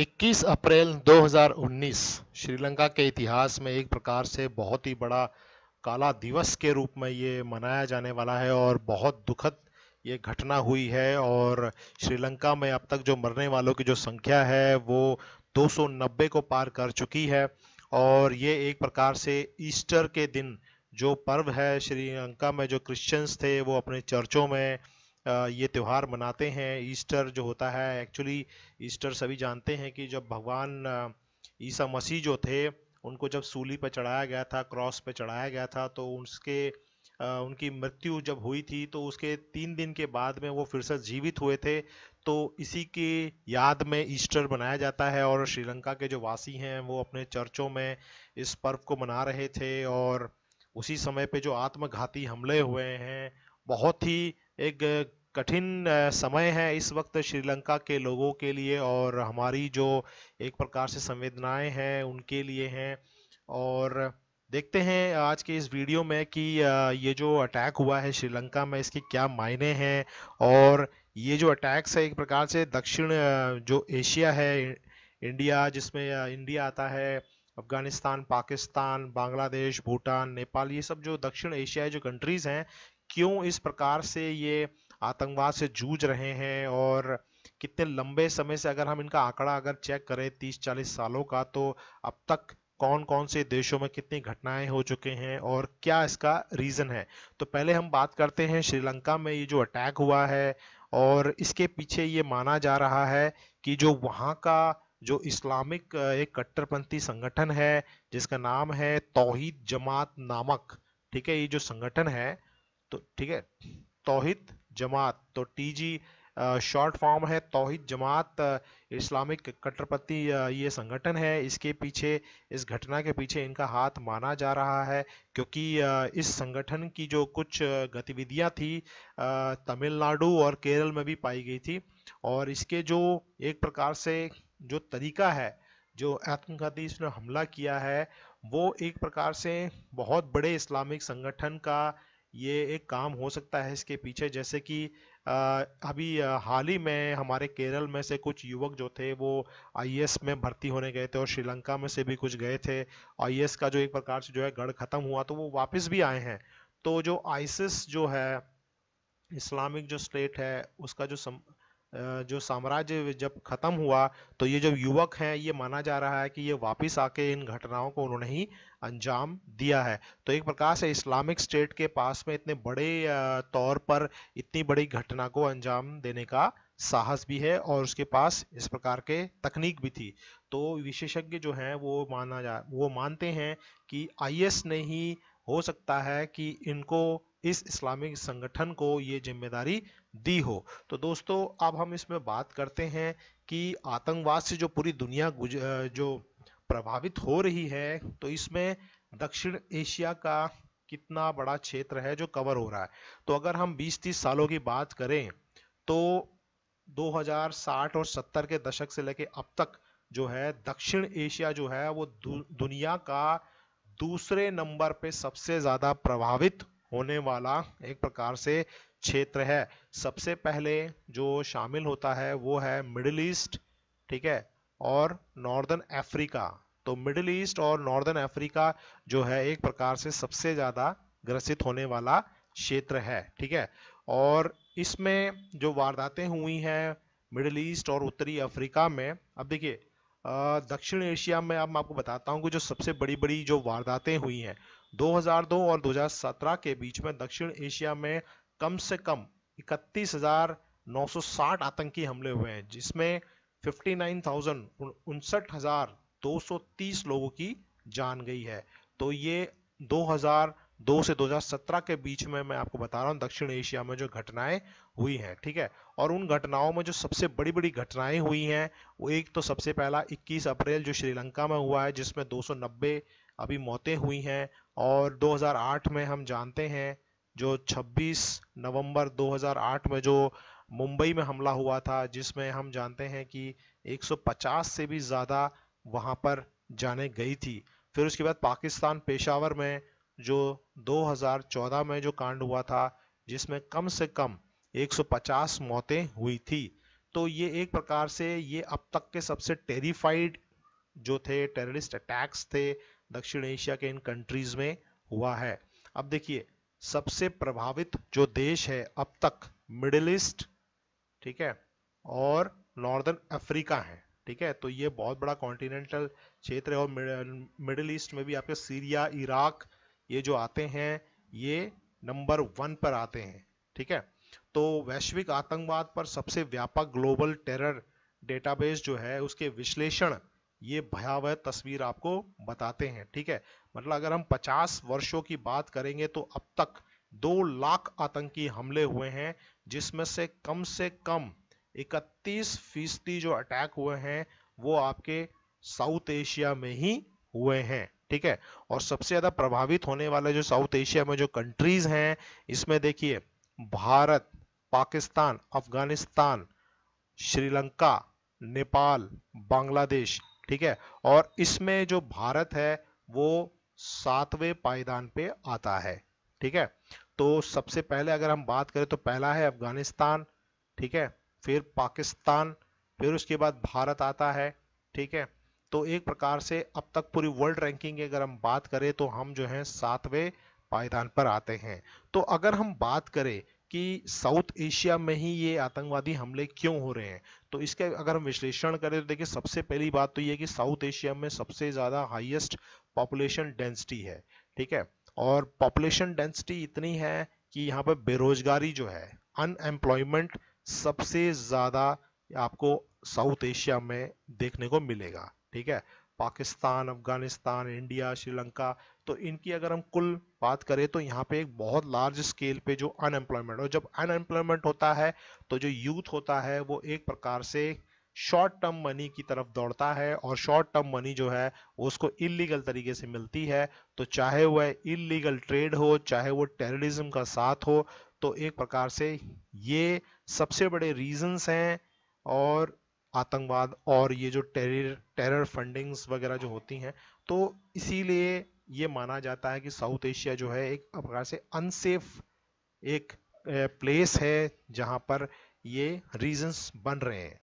21 अप्रैल 2019 श्रीलंका के इतिहास में एक प्रकार से बहुत ही बड़ा काला दिवस के रूप में ये मनाया जाने वाला है और बहुत दुखद ये घटना हुई है और श्रीलंका में अब तक जो मरने वालों की जो संख्या है वो 290 को पार कर चुकी है और ये एक प्रकार से ईस्टर के दिन जो पर्व है श्रीलंका में जो क्रिश्चियंस थे वो अपने चर्चों में ये त्यौहार मनाते हैं ईस्टर जो होता है एक्चुअली ईस्टर सभी जानते हैं कि जब भगवान ईसा मसीह जो थे उनको जब सूली पर चढ़ाया गया था क्रॉस पर चढ़ाया गया था तो उसके उनकी मृत्यु जब हुई थी तो उसके तीन दिन के बाद में वो फिर से जीवित हुए थे तो इसी की याद में ईस्टर मनाया जाता है और श्रीलंका के जो वासी हैं वो अपने चर्चों में इस पर्व को मना रहे थे और उसी समय पे जो आत्मघाती हमले हुए हैं बहुत ही एक कठिन समय है इस वक्त श्रीलंका के लोगों के लिए और हमारी जो एक प्रकार से संवेदनाएं हैं उनके लिए हैं और देखते हैं आज के इस वीडियो में कि ये जो अटैक हुआ है श्रीलंका में इसके क्या मायने हैं और ये जो अटैक्स है एक प्रकार से दक्षिण जो एशिया है इंडिया जिसमें इंडिया आता है अफगानिस्तान पाकिस्तान बांग्लादेश भूटान नेपाल ये सब जो दक्षिण एशियाई जो कंट्रीज़ हैं क्यों इस प्रकार से ये आतंकवाद से जूझ रहे हैं और कितने लंबे समय से अगर हम इनका आंकड़ा अगर चेक करें तीस चालीस सालों का तो अब तक कौन कौन से देशों में कितनी घटनाएं हो चुके हैं और क्या इसका रीज़न है तो पहले हम बात करते हैं श्रीलंका में ये जो अटैक हुआ है और इसके पीछे ये माना जा रहा है कि जो वहाँ का जो इस्लामिक एक कट्टरपंथी संगठन है जिसका नाम है तोहिद जमात नामक ठीक है ये जो संगठन है तो ठीक है तोहिद जमात तो टीजी शॉर्ट फॉर्म है तोहिद जमात इस्लामिक कट्टरपति ये संगठन है इसके पीछे इस घटना के पीछे इनका हाथ माना जा रहा है क्योंकि इस संगठन की जो कुछ गतिविधियां थी तमिलनाडु और केरल में भी पाई गई थी और इसके जो एक प्रकार से जो तरीका है जो आतंकवादी इसने हमला किया है वो एक प्रकार से बहुत बड़े इस्लामिक संगठन का ये एक काम हो सकता है इसके पीछे जैसे कि अभी हाल ही में हमारे केरल में से कुछ युवक जो थे वो आईएएस में भर्ती होने गए थे और श्रीलंका में से भी कुछ गए थे आईएएस का जो एक प्रकार से जो है गढ़ खत्म हुआ तो वो वापस भी आए हैं तो जो आइसिस जो है इस्लामिक जो स्टेट है उसका जो सम, जो साम्राज्य जब खत्म हुआ तो ये जो युवक हैं ये माना जा रहा है कि ये वापस आके इन घटनाओं को उन्होंने ही अंजाम दिया है तो एक प्रकार से इस्लामिक स्टेट के पास में इतने बड़े तौर पर इतनी बड़ी घटना को अंजाम देने का साहस भी है और उसके पास इस प्रकार के तकनीक भी थी तो विशेषज्ञ जो हैं वो माना जा वो मानते हैं कि आई ने ही हो सकता है कि इनको इस इस्लामिक संगठन को ये जिम्मेदारी दी हो तो दोस्तों अब हम इसमें बात करते हैं कि आतंकवाद से जो पूरी दुनिया जो प्रभावित हो रही है तो इसमें दक्षिण एशिया का कितना बड़ा क्षेत्र है जो कवर हो रहा है तो अगर हम 20-30 सालों की बात करें तो 2060 और 70 के दशक से लेके अब तक जो है दक्षिण एशिया जो है वो दु, दुनिया का दूसरे नंबर पे सबसे ज़्यादा प्रभावित होने वाला एक प्रकार से क्षेत्र है सबसे पहले जो शामिल होता है वो है मिडिल ईस्ट ठीक है और नॉर्दर्न अफ्रीका तो मिडिल ईस्ट और नॉर्दर्न अफ्रीका जो है एक प्रकार से सबसे ज़्यादा ग्रसित होने वाला क्षेत्र है ठीक है और इसमें जो वारदातें हुई हैं मिडिल ईस्ट और उत्तरी अफ्रीका में अब देखिए दक्षिण एशिया में अब मैं आपको बताता हूँ कि जो सबसे बड़ी बड़ी जो वारदातें हुई हैं 2002 और 2017 के बीच में दक्षिण एशिया में कम से कम 31,960 आतंकी हमले हुए हैं जिसमें 59,059,230 लोगों की जान गई है तो ये 2002 से 2017 के बीच में मैं आपको बता रहा हूँ दक्षिण एशिया में जो घटनाएं हुई हैं ठीक है और उन घटनाओं में जो सबसे बड़ी बड़ी घटनाएं हुई हैं वो एक तो सबसे पहला 21 अप्रैल जो श्रीलंका में हुआ है जिसमें 290 अभी मौतें हुई हैं और 2008 में हम जानते हैं जो 26 नवंबर 2008 में जो मुंबई में हमला हुआ था जिसमें हम जानते हैं कि 150 से भी ज़्यादा वहां पर जाने गई थी फिर उसके बाद पाकिस्तान पेशावर में जो 2014 में जो कांड हुआ था जिसमें कम से कम 150 मौतें हुई थी तो ये एक प्रकार से ये अब तक के सबसे टेरिफाइड जो थे टेररिस्ट अटैक्स थे दक्षिण एशिया के इन कंट्रीज़ में हुआ है अब देखिए सबसे प्रभावित जो देश है अब तक मिडिल ईस्ट ठीक है और नॉर्दर्न अफ्रीका है ठीक है तो ये बहुत बड़ा कॉन्टिनेंटल क्षेत्र है और मिडिल ईस्ट में भी आपके सीरिया इराक ये जो आते हैं ये नंबर वन पर आते हैं ठीक है तो वैश्विक आतंकवाद पर सबसे व्यापक ग्लोबल टेरर डेटाबेस जो है उसके विश्लेषण ये भयावह तस्वीर आपको बताते हैं ठीक है मतलब अगर हम 50 वर्षों की बात करेंगे तो अब तक दो लाख आतंकी हमले हुए हैं जिसमें से कम से कम 31 फीसदी जो अटैक हुए हैं वो आपके साउथ एशिया में ही हुए हैं ठीक है और सबसे ज़्यादा प्रभावित होने वाले जो साउथ एशिया में जो कंट्रीज हैं इसमें देखिए भारत पाकिस्तान अफगानिस्तान श्रीलंका नेपाल बांग्लादेश ठीक है और इसमें जो भारत है वो सातवें पायदान पे आता है ठीक है तो सबसे पहले अगर हम बात करें तो पहला है अफगानिस्तान ठीक है फिर पाकिस्तान फिर उसके बाद भारत आता है ठीक है तो एक प्रकार से अब तक पूरी वर्ल्ड रैंकिंग की अगर हम बात करें तो हम जो है सातवें पायदान पर आते हैं तो अगर हम बात करें कि साउथ एशिया में ही ये आतंकवादी हमले क्यों हो रहे हैं तो इसके अगर हम विश्लेषण करें तो देखिए सबसे पहली बात तो ये कि साउथ एशिया में सबसे ज़्यादा हाईएस्ट पॉपुलेशन डेंसिटी है ठीक है और पॉपुलेशन डेंसिटी इतनी है कि यहाँ पर बेरोजगारी जो है अनएम्प्लॉयमेंट सबसे ज़्यादा आपको साउथ एशिया में देखने को मिलेगा ठीक है पाकिस्तान अफगानिस्तान इंडिया श्रीलंका तो इनकी अगर हम कुल बात करें तो यहाँ पे एक बहुत लार्ज स्केल पे जो अनएम्प्लॉयमेंट और जब अनएम्प्लॉयमेंट होता है तो जो यूथ होता है वो एक प्रकार से शॉर्ट टर्म मनी की तरफ दौड़ता है और शॉर्ट टर्म मनी जो है वो उसको इलीगल तरीके से मिलती है तो चाहे वह इलीगल ट्रेड हो चाहे वो टेररिज्म का साथ हो तो एक प्रकार से ये सबसे बड़े रीजंस हैं और आतंकवाद और ये जो टेरर टेरर फंडिंग्स वगैरह जो होती हैं तो इसीलिए ये माना जाता है कि साउथ एशिया जो है एक प्रकार से अनसेफ एक प्लेस है जहाँ पर ये रीजन्स बन रहे हैं